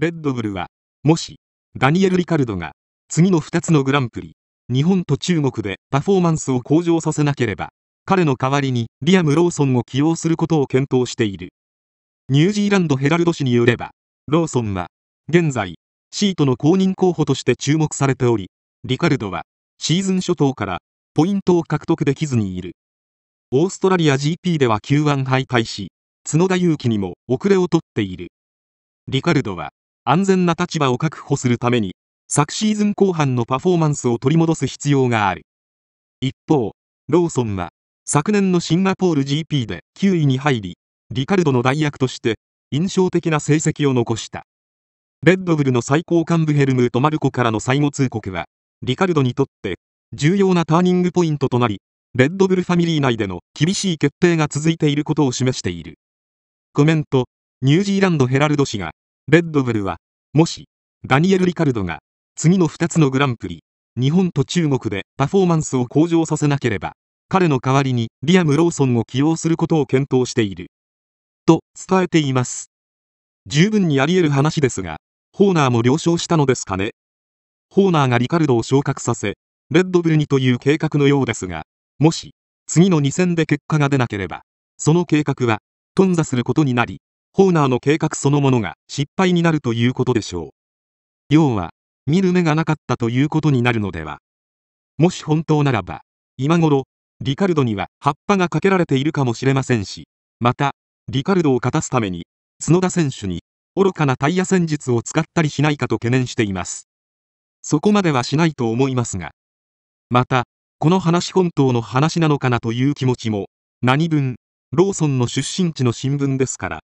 レッドブルは、もし、ダニエル・リカルドが、次の2つのグランプリ、日本と中国でパフォーマンスを向上させなければ、彼の代わりにリアム・ローソンを起用することを検討している。ニュージーランド・ヘラルド紙によれば、ローソンは、現在、シートの公認候補として注目されており、リカルドは、シーズン初頭から、ポイントを獲得できずにいる。オーストラリア GP では Q1 敗退し、角田祐希にも遅れを取っている。リカルドは、安全な立場を確保するために、昨シーズン後半のパフォーマンスを取り戻す必要がある。一方、ローソンは、昨年のシンガポール GP で9位に入り、リカルドの代役として印象的な成績を残した。レッドブルの最高幹部ヘルムート・マルコからの最後通告は、リカルドにとって重要なターニングポイントとなり、レッドブルファミリー内での厳しい決定が続いていることを示している。コメント、ニュージーランドヘラルド氏がレッドブルは、もし、ダニエル・リカルドが、次の2つのグランプリ、日本と中国でパフォーマンスを向上させなければ、彼の代わりにリアム・ローソンを起用することを検討している。と伝えています。十分にあり得る話ですが、ホーナーも了承したのですかね。ホーナーがリカルドを昇格させ、レッドブルにという計画のようですが、もし、次の2戦で結果が出なければ、その計画は、頓挫することになり、ホーナーの計画そのものが失敗になるということでしょう。要は、見る目がなかったということになるのでは。もし本当ならば、今頃、リカルドには葉っぱがかけられているかもしれませんし、また、リカルドを勝たすために、角田選手に、愚かなタイヤ戦術を使ったりしないかと懸念しています。そこまではしないと思いますが。また、この話本当の話なのかなという気持ちも、何分、ローソンの出身地の新聞ですから、